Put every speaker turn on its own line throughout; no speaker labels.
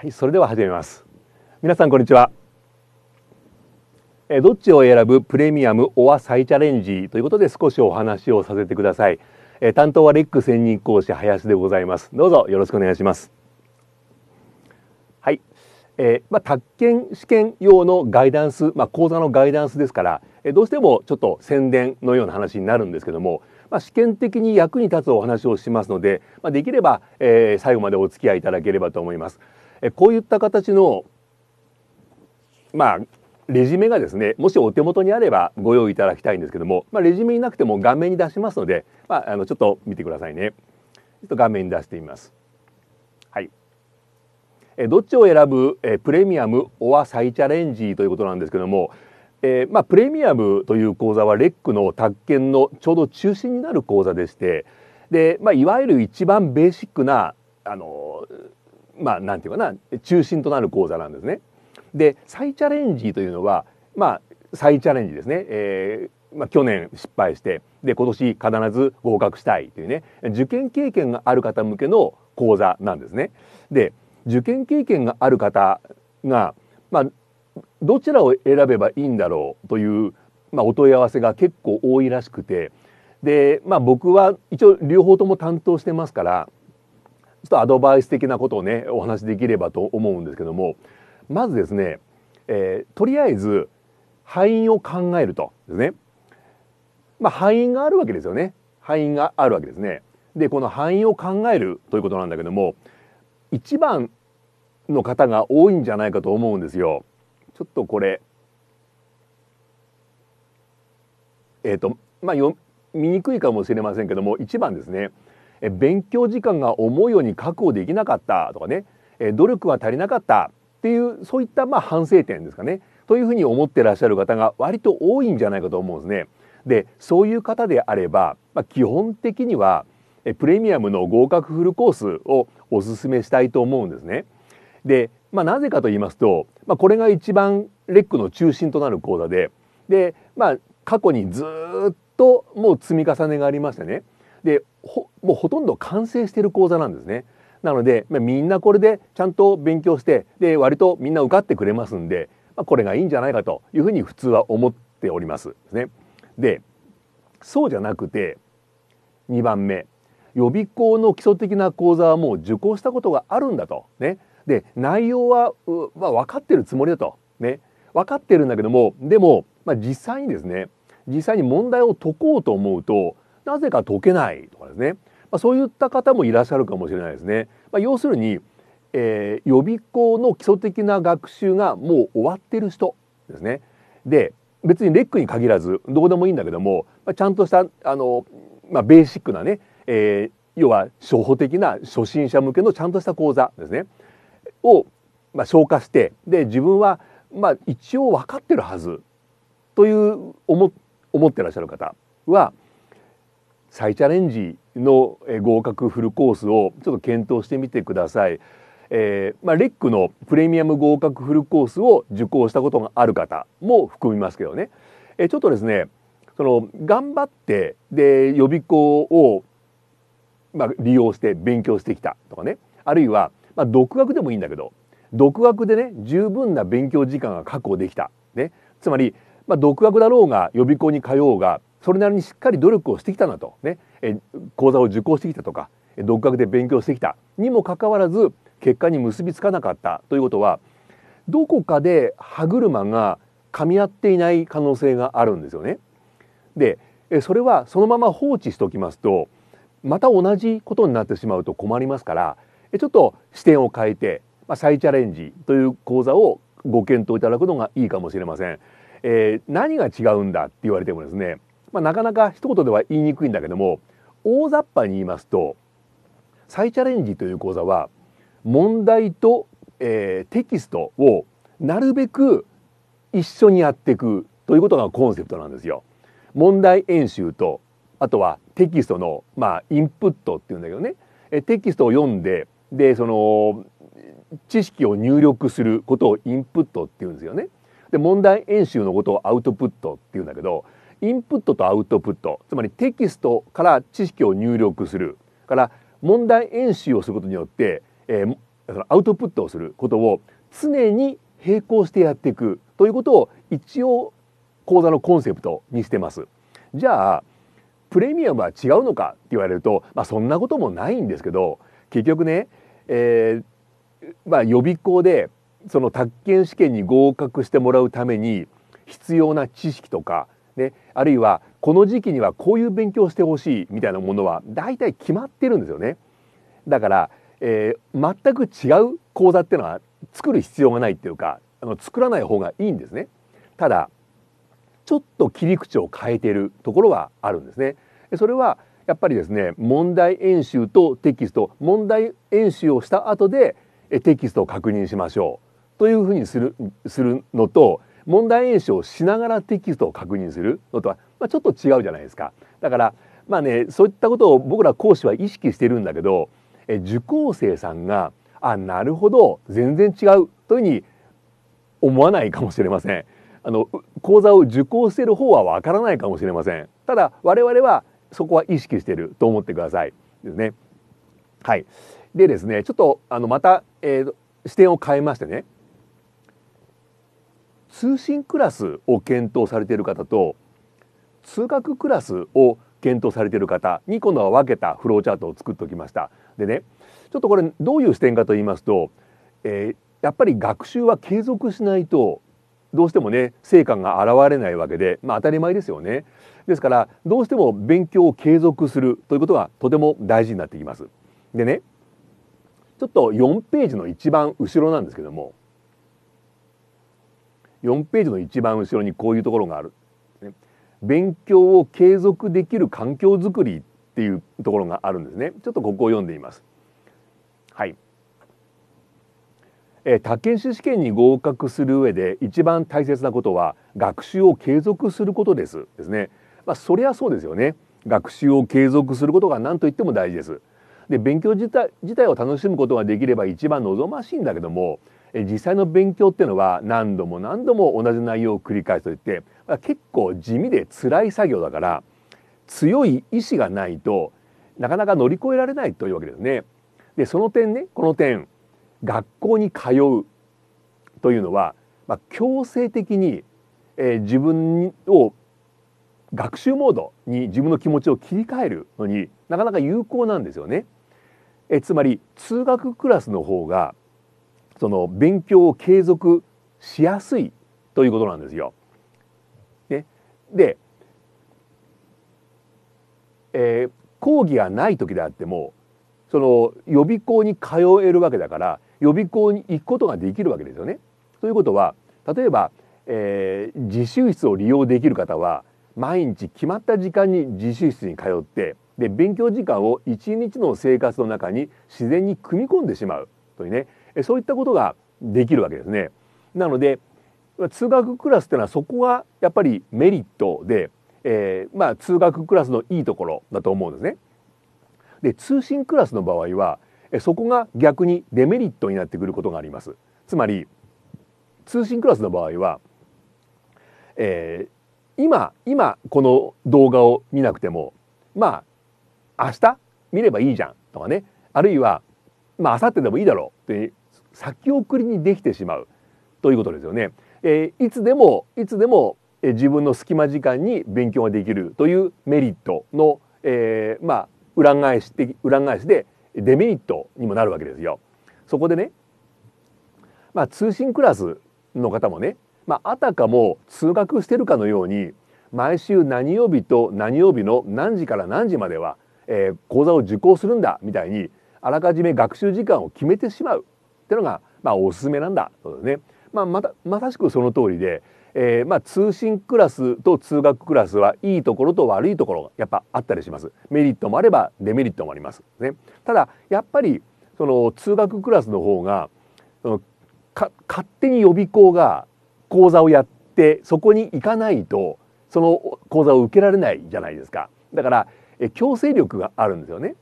はい、それでは始めます。皆さんこんにちは。えどっちを選ぶプレミアムオア再チャレンジということで少しお話をさせてください。え担当はレック専任講師林でございます。どうぞよろしくお願いします。はい、えー、まあ、宅建試験用のガイダンス、まあ、講座のガイダンスですから、えどうしてもちょっと宣伝のような話になるんですけども。まあ、試験的に役に立つお話をしますので、まあ、できれば、えー、最後までお付き合いいただければと思います。えこういった形のまあレジュメがですねもしお手元にあればご用意いただきたいんですけども、まあ、レジュメになくても画面に出しますので、まあ、あのちょっと見てくださいね。ちょっと画面に出してみます。はい、えどっちを選ぶえプレミアムオア再チャレンジということなんですけども、えー、まあ、プレミアムという講座はレックの宅建のちょうど中心になる講座でしてで、まあ、いわゆる一番ベーシックなあのまあなんていうかな中心となる講座なんですね。で再チャレンジというのはまあ再チャレンジですね、えーまあ、去年失敗してで今年必ず合格したいというね受験経験がある方向けの講座なんですね。で受験経験がある方が、まあ、どちらを選べばいいんだろうという、まあ、お問い合わせが結構多いらしくてで、まあ、僕は一応両方とも担当してますからちょっとアドバイス的なことをねお話しできればと思うんですけどもまずですね、えー、とりあえず敗因を考えるとですねまあ敗因があるわけですよね敗因があるわけですね。でこの敗因を考えるということなんだけども一番の方が多いんじゃないかと思うんですよ。ちょっとこれえっ、ー、とまあ読みにくいかもしれませんけども1番ですね勉強時間が思うように確保できなかったとかね努力が足りなかったっていうそういったまあ反省点ですかねというふうに思ってらっしゃる方が割と多いんじゃないかと思うんですね。でそういう方であれば、まあ、基本的にはプレミアムの合格フルコースをおすめしたいと思うんですね。で、まあ、なぜかと言いますと、まあ、これが一番レックの中心となる講座でで、まあ、過去にずっともう積み重ねがありましてねでほもうほとんど完成している講座なんですね。なので、まあ、みんなこれでちゃんと勉強してで割とみんな受かってくれますんで、まあ、これがいいんじゃないかというふうに普通は思っております。ね、でそうじゃなくて2番目予備校の基礎的な講座はもう受講したことがあるんだと。ね、で内容は、まあ、分かってるつもりだと。ね、分かってるんだけどもでも、まあ、実際にですね実際に問題を解こうと思うとなぜか解けないとかですね、まあ、そういった方もいらっしゃるかもしれないですね。まあ、要するに、えー、予備校の基礎的な学習がもう終わってる人ですね。で別にレックに限らずどこでもいいんだけども、まあ、ちゃんとしたあの、まあ、ベーシックなね、えー、要は初歩的な初心者向けのちゃんとした講座ですねを、まあ、消化してで自分は、まあ、一応分かってるはずという思思ってらっしゃる方は、再チャレンジの合格フルコースをちょっと検討してみてください。えーまあ、レックのプレミアム合格フルコースを受講したことがある方も含みますけどね、えー、ちょっとですねその頑張ってで予備校を、まあ、利用して勉強してきたとかねあるいは、まあ、独学でもいいんだけど独学でね十分な勉強時間が確保できた、ね、つまり、まあ、独学だろうが予備校に通うがそれなりにしっかり努力をしてきたなと、ね、え講座を受講してきたとか独学で勉強してきたにもかかわらず結果に結びつかなかったということはどこかで歯車が噛み合っていない可能性があるんですよね。でそれはそのまま放置しておきますとまた同じことになってしまうと困りますからちょっと視点を変えて、まあ、再チャレンジという講座をご検討いただくのがいいかもしれません。えー、何が違うんだって言われてもですねまあ、なかなか一言では言いにくいんだけども大雑把に言いますと再チャレンジという講座は問題と、えー、テキストをなるべく一緒にやっていくということがコンセプトなんですよ。問題演習とあとはテキストの、まあ、インプットっていうんだけどねえテキストを読んででその知識を入力することをインプットっていうんですよね。で問題演習のことをアウトプットっていうんだけどインプットとアウトプットつまりテキストから知識を入力するから問題演習をすることによって、えー、アウトプットをすることを常に並行してやっていくということを一応講座のコンセプトにしてます。じゃあプレミアムは違うのかって言われると、まあ、そんなこともないんですけど結局ね、えー、まあ、予備校でその宅建試験に合格してもらうために必要な知識とかね、あるいはこの時期にはこういう勉強してほしいみたいなものは大体決まってるんですよね。だから、えー、全く違う講座っていうのは作る必要がないっていうかあの作らない方がいいんですね。ただちょっと切り口を変えてるところはあるんですね。それはやっぱりですね問題演習とテキスト問題演習をした後でテキストを確認しましょうというふうにするするのと問題演習をしながらテキストを確認するのとは、まあ、ちょっと違うじゃないですか。だからまあねそういったことを僕ら講師は意識してるんだけどえ受講生さんがあなるほど全然違うというふうに思わないかもしれません。あの講座を受講してる方はわからないかもしれません。ただ我々はそこは意識してると思ってください。ですね。はい。でですね、ちょっとあのまた、えー、視点を変えましてね、通信クラスを検討されている方と通学クラスを検討されている方に今度は分けたフローチャートを作っておきました。でねちょっとこれどういう視点かと言いますと、えー、やっぱり学習は継続しないとどうしてもね成果が現れないわけで、まあ、当たり前ですよね。ですからどうしても勉強を継続するということがとても大事になってきます。でねちょっと4ページの一番後ろなんですけども4ページの一番後ろにこういうところがある。勉強を継続できる環境づくりっていうところがあるんですね。ちょっとここを読んでいます。はい。えー、他研修試験に合格する上で一番大切なことは学習を継続することですですね。まあ、そりゃそうですよね。学習を継続することが何と言っても大事です。で勉強自体自体を楽しむことができれば一番望ましいんだけども実際の勉強っていうのは何度も何度も同じ内容を繰り返すといって結構地味で辛い作業だから強い意志がないとなかなか乗り越えられないというわけですね。でその点ねこの点学校に通うというのは、まあ、強制的に、えー、自分を学習モードに自分の気持ちを切り替えるのになかなか有効なんですよね。えつまり通学クラスの方がその勉強を継続しやすいということなんですよ。ね、で、えー、講義がない時であってもその予備校に通えるわけだから予備校に行くことができるわけですよね。ということは例えば、えー、自習室を利用できる方は毎日決まった時間に自習室に通ってで勉強時間を一日の生活の中に自然に組み込んでしまうというねそういったことができるわけですね。なので通学クラスっていうのはそこがやっぱりメリットで、えー、まあ通学クラスのいいところだと思うんですね。で通信クラスの場合はそこが逆にデメリットになってくることがあります。つまり通信クラスの場合は、えー、今今この動画を見なくてもまあ明日見ればいいじゃんとかねあるいはまあ明後日でもいいだろうって先送りにできてしまうということですよね。えー、いつでもいつでも、えー、自分の隙間時間に勉強ができるというメリットの、えー、まあ裏返し的裏返しでデメリットにもなるわけですよ。そこでね、まあ、通信クラスの方もね、まあ、あたかも通学してるかのように毎週何曜日と何曜日の何時から何時までは、えー、講座を受講するんだみたいにあらかじめ学習時間を決めてしまうっていうのが、まあ、おすすめなんだそうですね。まあ、またまさしくその通りで、えー、まあ通信クラスと通学クラスはいいところと悪いところがやっぱあったりしますメリットもあればデメリットもありますねただやっぱりその通学クラスの方がそのか勝手に予備校が講座をやってそこに行かないとその講座を受けられないじゃないですかだからえ強制力があるんですよね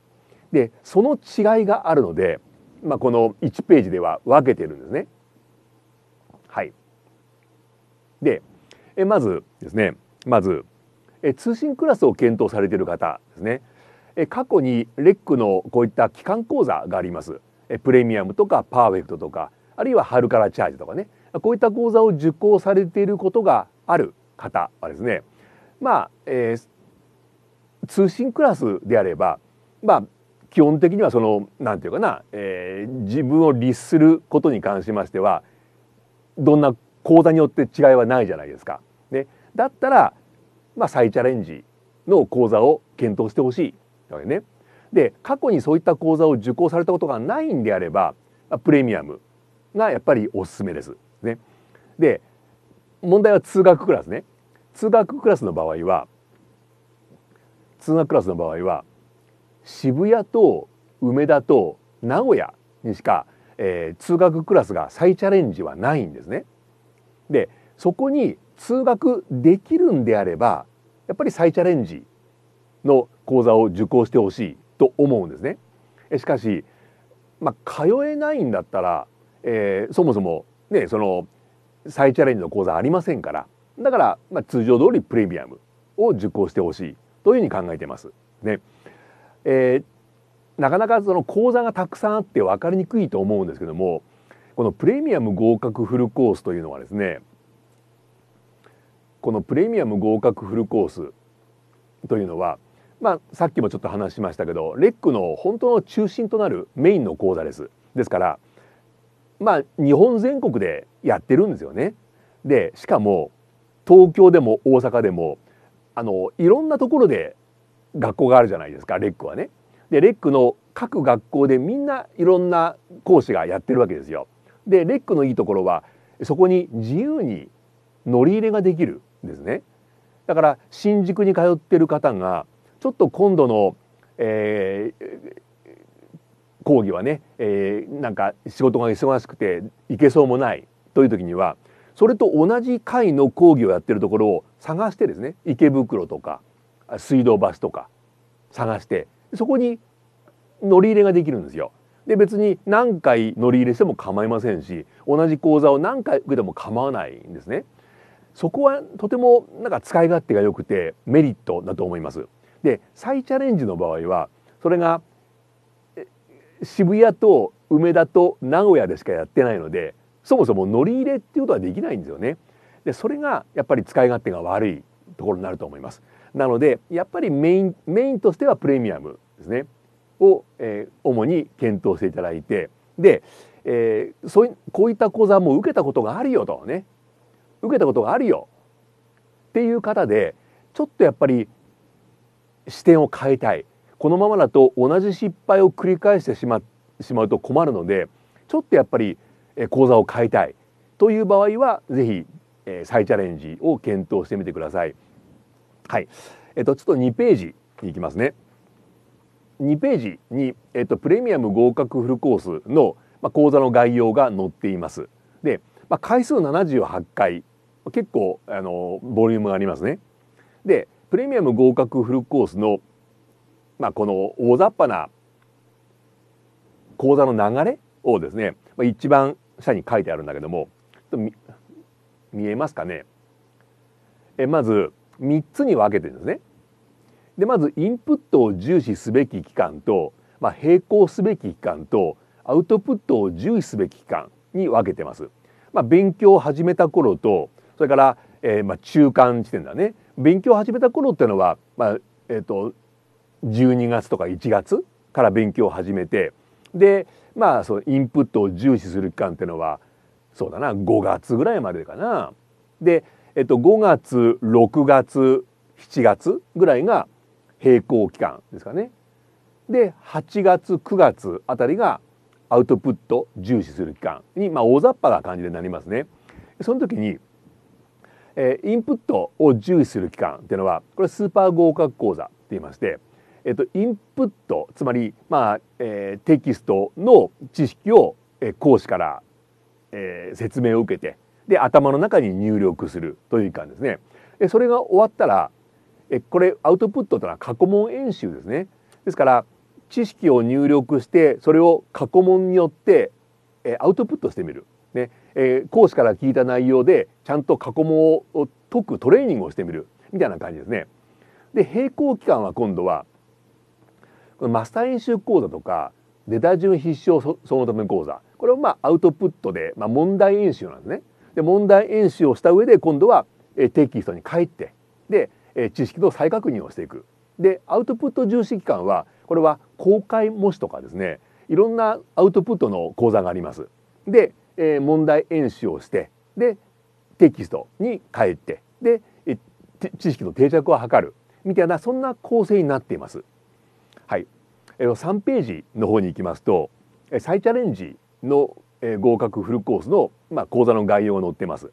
でその違いがあるのでまあ、この1ページでは分けてるんですね。はい、でえまずですねまずえ通信クラスを検討されている方ですねえ過去にレックのこういった機関講座がありますえプレミアムとかパーフェクトとかあるいは春からチャージとかねこういった講座を受講されていることがある方はですねまあ、えー、通信クラスであればまあ基本的にはその何て言うかな、えー、自分を律することに関しましてはどんな講座によって違いはないじゃないですか。ね、だったら、まあ、再チャレンジの講座を検討してほしいわけね。で過去にそういった講座を受講されたことがないんであればプレミアムがやっぱりおすすめです。ね、で問題は通学クラスね。通学クラスの場合は通学クラスの場合は渋谷と梅田と名古屋にしか、えー、通学クラスが再チャレンジはないんですね。でそこに通学できるんであればやっぱり再チャレンジの講座を受講してほしいと思うんですね。しかし、まあ、通えないんだったら、えー、そもそも、ね、その再チャレンジの講座ありませんからだから、まあ、通常通りプレミアムを受講してほしいというふうに考えてます。ね、えー、なかなかその講座がたくさんあって分かりにくいと思うんですけどもこのプレミアム合格フルコースというのはですねこのプレミアム合格フルコースというのは、まあ、さっきもちょっと話しましたけどレックの本当の中心となるメインの講座です。ですからまあ日本全国でやってるんですよね。でしかも東京でも大阪でもあのいろんなところで学校があるじゃないですかレックはね。でレックの各学校でみんないろんな講師がやってるわけですよ。でレックのいいところはそこに自由に乗り入れができるんですね。だから新宿に通ってる方がちょっと今度の、えー、講義はね、えー、なんか仕事が忙しくて行けそうもないという時にはそれと同じ回の講義をやってるところを探してですね池袋とか水道バスとか探してそこに乗り入れができるんですよ。で別に何回乗り入れしても構いませんし同じ講座を何回受けても構わないんですね。そこはとてもなんか使い勝手が良くてメリットだと思います。で再チャレンジの場合はそれが渋谷と梅田と名古屋でしかやってないのでそもそも乗り入れっていうことはできないんですよね。でそれがやっぱり使い勝手が悪いところになると思います。なのでやっぱりメインメインとしてはプレミアムですねを、えー、主に検討していただいてで、えー、そういこういった講座も受けたことがあるよとね受けたことがあるよっていう方でちょっとやっぱり視点を変えたいこのままだと同じ失敗を繰り返してしましまうと困るのでちょっとやっぱり講座を変えたいという場合は是非再チャレンジを検討してみてください。はい。えっと、ちょっと2ページに行きますね。2ページに、えっと、プレミアム合格フルコースの、まあ、講座の概要が載っています。で、まあ、回数78回、結構、あの、ボリュームがありますね。で、プレミアム合格フルコースの、まあ、この大雑把な講座の流れをですね、まあ、一番下に書いてあるんだけども見えますかねえまず3つに分けてるんですね。でまずインプットを重視すべき期間と、まあ、並行すべき期間とアウトプットを重視すべき期間に分けてます。まあ、勉強を始めた頃とそれから、えー、まあ中間地点だね勉強を始めた頃っていうのは、まあえーと、12月とか1月から勉強を始めてでまあそのインプットを重視する期間っていうのはそうだな5月ぐらいまでかな。でえっと、5月6月7月ぐらいが並行期間ですかね。で8月9月あたりがアウトプット重視する期間に、まあ、大雑把な感じでなりますね。その時に、えー、インプットを重視する期間っていうのはこれスーパー合格講座って言いまして、えっと、インプットつまり、まあえー、テキストの知識を、えー、講師から、えー、説明を受けてで頭の中に入力するという感じですね。でそれが終わったらえこれアウトプットというのは過去問演習ですね。ですから知識を入力してそれを過去問によってえアウトプットしてみる。ねえー、講師から聞いた内容でちゃんと過去問を解くトレーニングをしてみるみたいな感じですね。で並行期間は今度はこのマスター演習講座とか出た順必勝そのため講座これをまあアウトプットで、まあ、問題演習なんですね。で問題演習をした上で今度はテキストに帰ってで知識の再確認をしていくでアウトプット重視期間はこれは公開模試とかですねいろんなアウトプットの講座があります。で、え問題演習をしてでテキストに帰ってで知識の定着を図るみたいなそんな構成になっています。はい、え3ページの方に行きますと「再チャレンジ」のえ合格フルコースの、まあ、講座の概要が載ってます。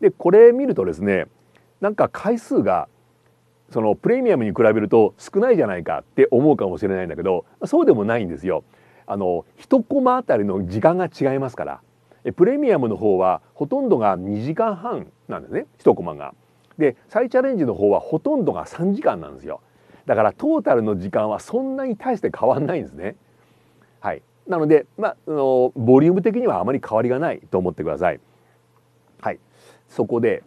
でこれ見るとですねなんか回数がそのプレミアムに比べると少ないじゃないかって思うかもしれないんだけどそうでもないんですよ。あの1コマあたりの時間が違いますからプレミアムの方はほとんどが2時間半なんですね1コマが。で再チャレンジの方はほとんどが3時間なんですよ。だからトータルの時間はそんなに大して変わんないんですね。なので、まあ、あのボリューム的にはあまり変わりがないと思ってください。はい、そこで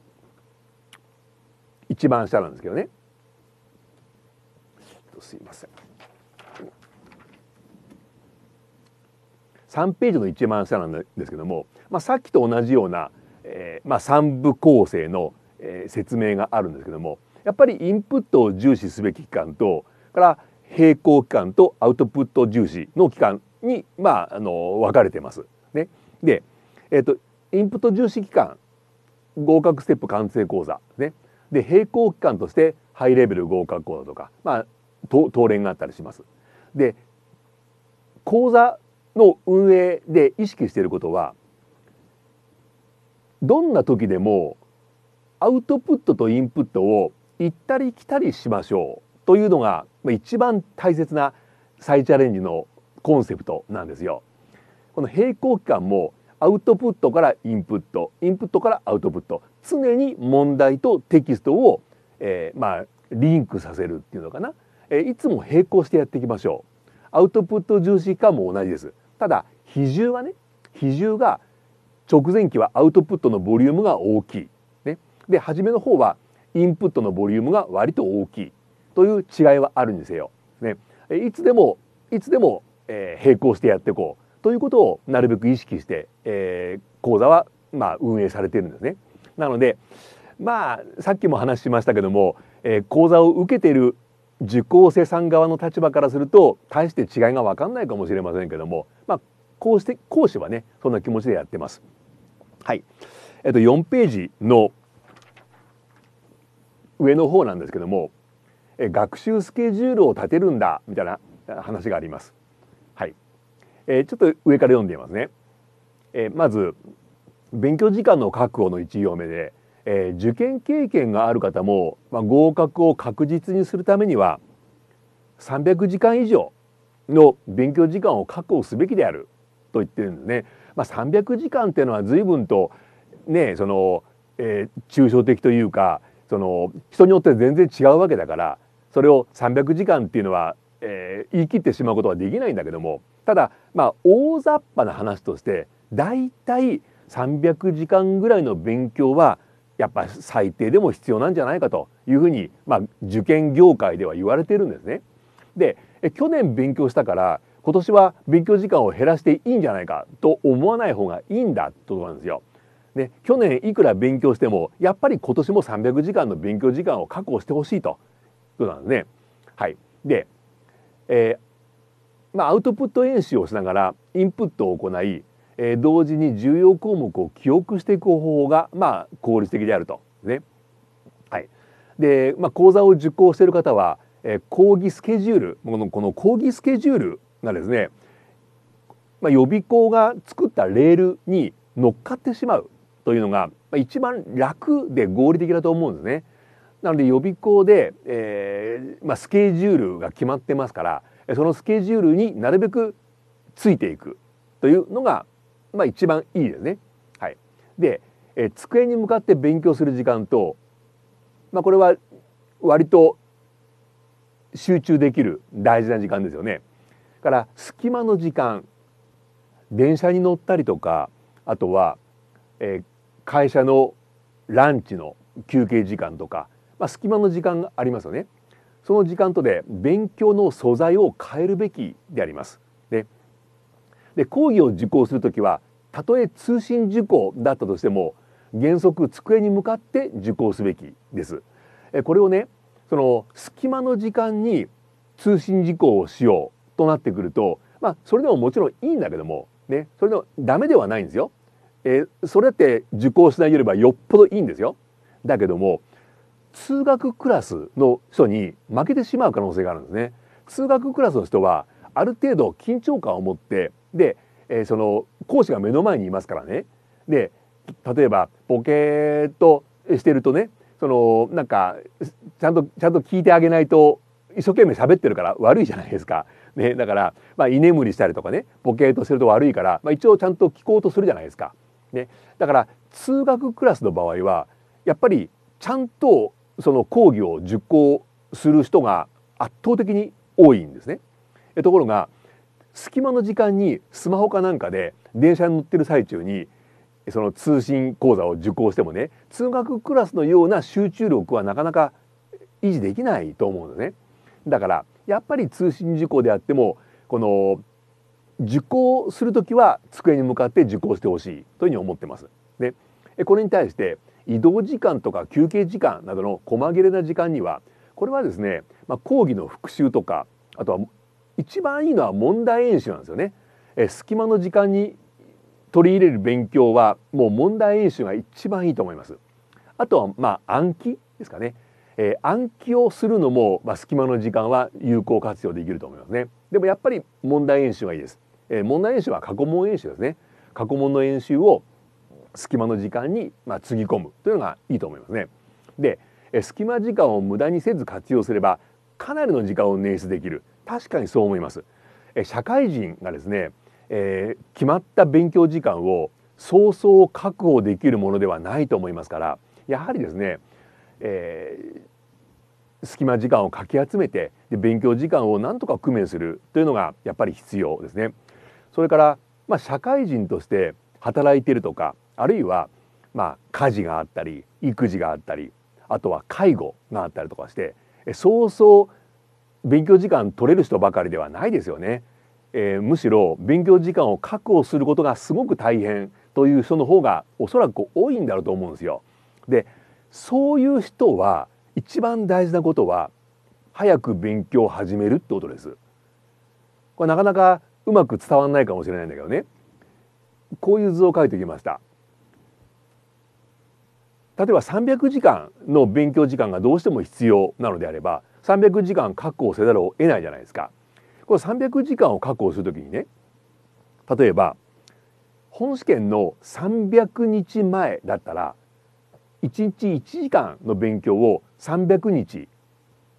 一番下なんですけどね。すいません。3ページの一番下なんですけども、まあ、さっきと同じような、えーまあ、3部構成の、えー、説明があるんですけどもやっぱりインプットを重視すべき期間とから並行期間とアウトプット重視の期間に、まあ、あの分かれてます。ね、で、えーと、インプット重視期間合格ステップ完成講座、ね、で並行期間としてハイレベル合格講座とか、まあ、と当連があったりします。で講座の運営で意識していることはどんな時でもアウトプットとインプットを行ったり来たりしましょうというのが一番大切な再チャレンジのコンセプトなんですよ。この平行期間もアウトプットからインプットインプットからアウトプット常に問題とテキストを、えー、まあリンクさせるっていうのかな、えー、いつも並行してやっていきましょうアウトプット重視化も同じですただ比重はね比重が直前期はアウトプットのボリュームが大きい、ね、で初めの方はインプットのボリュームが割と大きいという違いはあるにせよ、ね、いつでもいつでもえー、並行してやっていこうということをなるべく意識して、えー、講座はまあ運営されているんですね。なのでまあさっきも話しましたけども、えー、講座を受けている受講生さん側の立場からすると大して違いが分かんないかもしれませんけども、まあ、こうして講師はねそんな気持ちでやってます。はいえっと、4ページの上の方なんですけども学習スケジュールを立てるんだみたいな話があります。えー、ちょっと上から読んでみますね。えー、まず勉強時間の確保の1行目で、えー、受験経験がある方も、まあ、合格を確実にするためには300時間以上の勉強時間を確保すべきであると言ってるんですね。まあ、300時間っていうのは随分とねその、えー、抽象的というかその人によって全然違うわけだからそれを300時間っていうのはえー、言い切ってしまうことはできないんだけどもただまあ大雑把な話としてだいたい300時間ぐらいの勉強はやっぱ最低でも必要なんじゃないかというふうに、まあ、受験業界では言われているんですね。で去年勉強したから今年は勉強時間を減らしていいんじゃないかと思わない方がいいんだってことなんですよ。で去年いくら勉強してもやっぱり今年も300時間の勉強時間を確保してほしいということなんですね。はい、でえー、まあ、アウトプット演習をしながらインプットを行い、えー、同時に重要項目を記憶していく方法が、まあ、効率的であると。ねはい、で、まあ、講座を受講している方は、えー、講義スケジュールこのこの講義スケジュールがですね、まあ、予備校が作ったレールに乗っかってしまうというのが一番楽で合理的だと思うんですね。なので予備校で、えーまあ、スケジュールが決まってますからそのスケジュールになるべくついていくというのが、まあ、一番いいですね。はい、で、えー、机に向かって勉強する時間と、まあ、これは割と集中できる大事な時間ですよね。から隙間の時間電車に乗ったりとかあとは、えー、会社のランチの休憩時間とかまあ、隙間の時間がありますよね。その時間とで勉強の素材を変えるべきであります。でで講義を受講する時はたとえ通信受講だったとしても原則机に向かって受講すべきです。これをねその隙間の時間に通信事項をしようとなってくるとまあそれでももちろんいいんだけどもねそれでもダメではないんですよ。えー、それって受講しないよりはよっぽどいいんですよ。だけども通学クラスの人に負けてしまう可能性があるんですね。通学クラスの人はある程度緊張感を持ってで、えー、その講師が目の前にいますからねで例えばボケーっとしてるとねそのなんかちゃんとちゃんと聞いてあげないと一生懸命喋ってるから悪いじゃないですか。ね、だから、まあ、居眠りしたりとかねボケーっとしてると悪いから、まあ、一応ちゃんと聞こうとするじゃないですか。ね、だから通学クラスの場合はやっぱりちゃんとその講義を受講する人が圧倒的に多いんですね。ところが隙間の時間にスマホかなんかで電車に乗ってる最中にその通信講座を受講してもね通学クラスのような集中力はなかなか維持できないと思うんですね。だからやっぱり通信受講であってもこの受講するときは机に向かって受講してほしいというふうに思ってます。でこれに対して移動時間とか休憩時間などの細切れな時間にはこれはですね、まあ、講義の復習とかあとは一番いいのは問題演習なんですよね。え隙間の時間に取り入れる勉強はもう問題演習が一番いいと思います。あとはまあ暗記ですかね。えー、暗記をするのも、まあ、隙間の時間は有効活用できると思いますね。でもやっぱり問題演習はいいです。えー、問題演習は過去問演習ですね。過去問の演習を隙間の時間にまあつぎ込むというのがいいと思いますね。で隙間時間を無駄にせず活用すればかなりの時間を捻出できる確かにそう思います。社会人がですね、えー、決まった勉強時間を早々確保できるものではないと思いますからやはりですね、えー、隙間時間をかき集めてで勉強時間をなんとか工面するというのがやっぱり必要ですね。それから、まあ、社会人として働いているとかあるいは、まあ、家事があったり育児があったりあとは介護があったりとかしてそうそう勉強時間取れる人ばかりではないですよね。えー、むしろ勉強時間を確保することがすごく大変という人の方がおそらく多いんだろうと思うんですよ。でそういう人は一番大事なことは早く勉強を始めるってことです。これなかなかうまく伝わらないかもしれないんだけどねこういう図を書いてきました。例えば300時間の勉強時間がどうしても必要なのであれば300時間確保せざるを得ないじゃないですか。この300時間を確保するときにね例えば本試験の300日前だったら1日1時間の勉強を300日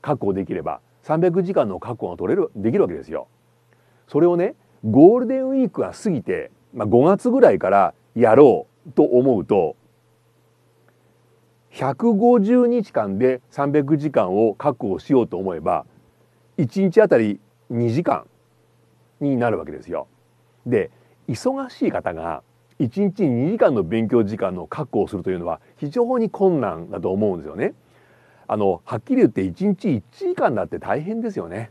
確保できれば300時間の確保が取れるできるわけですよ。それをねゴールデンウィークが過ぎて、まあ、5月ぐらいからやろうと思うと150日間で300時間を確保しようと思えば1日あたり2時間になるわけですよ。で忙しい方が1日2時間の勉強時間の確保をするというのは非常に困難だと思うんですよね。あのはっきり言って1日1時間だって大変ですよね。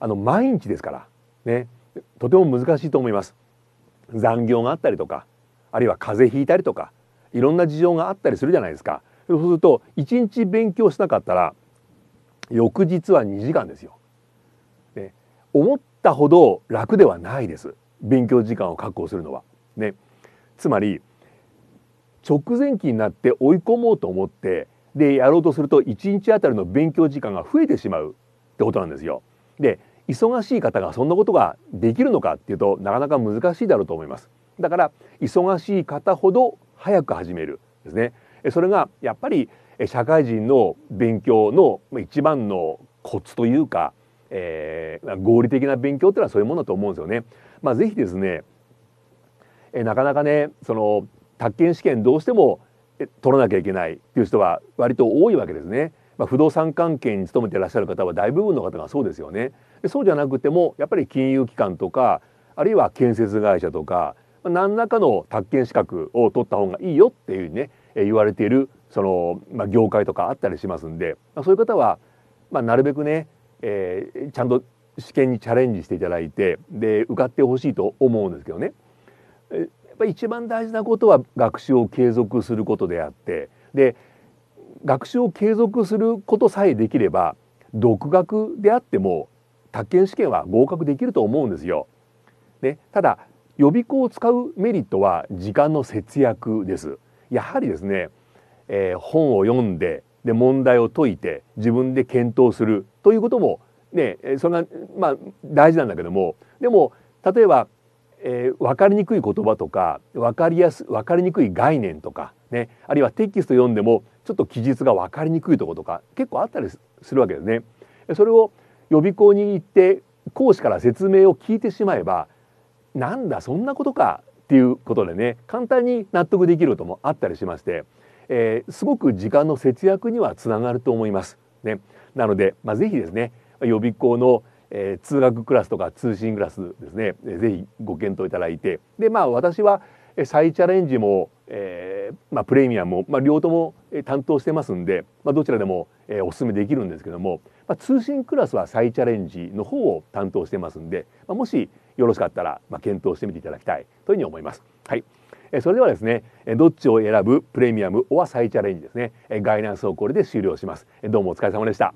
あの毎日ですからねとても難しいと思います。残業があったりとかあるいは風邪ひいたりとかいろんな事情があったりするじゃないですか。そうすると1日勉強しなかったら翌日は2時間ですよ。ね、思ったほど楽ではないです勉強時間を確保するのは。ね、つまり直前期になって追い込もうと思ってでやろうとすると1日あたりの勉強時間が増えてしまうってことなんですよ。で忙しい方がそんなことができるのかっていうとなかなか難しいだろうと思います。だから忙しい方ほど早く始めるですね。それがやっぱり社会人の勉強の一番のコツというか、えー、合理的な勉強っていうのはそういうものだと思うんですよね。まあ、ぜひですねえなかなかねその宅建試験どうしても取らなきゃいけないという人は割と多いわけですね。まあ、不動産関係に勤めていらっしゃる方は大部分の方がそうですよね。でそうじゃなくてもやっぱり金融機関とかあるいは建設会社とかまあ、何らかの宅建資格を取った方がいいよっていうね言われているその、まあ、業界とかあったりしますんで、まあ、そういう方は、まあ、なるべくね、えー、ちゃんと試験にチャレンジしていただいてで受かってほしいと思うんですけどね。やっぱ一番大事なことは学習を継続することであってで学習を継続することさえできれば独学であっても宅建試験は合格できると思うんですよ。ね、ただ予備校を使うメリットは時間の節約です。やはりですね、えー、本を読んでで問題を解いて自分で検討するということもねそんな、まあ大事なんだけどもでも例えば、えー、分かりにくい言葉とか分かりやす分かりにくい概念とか、ね、あるいはテキスト読んでもちょっと記述が分かりにくいとことか結構あったりするわけですね。それを予備校に行って講師から説明を聞いてしまえばなんだそんなことかっていうことでね簡単に納得できることもあったりしまして、えー、すごく時間の節約にはつながると思います。ね、なので、まあ、ぜひですね予備校のえー、通学クラスとか通信クラスですね、えぜひご検討いただいてでまあ私は再チャレンジも、えーまあ、プレミアムも、まあ、両とも担当してますんで、まあ、どちらでも、えー、おすすめできるんですけども、まあ、通信クラスは再チャレンジの方を担当してますんで、まあ、もし、よろしかったら、まあ、検討してみていただきたいというふうに思います。はい、それではですねどっちを選ぶプレミアムオア再チャレンジですねガイナンスをこれで終了しますどうもお疲れ様でした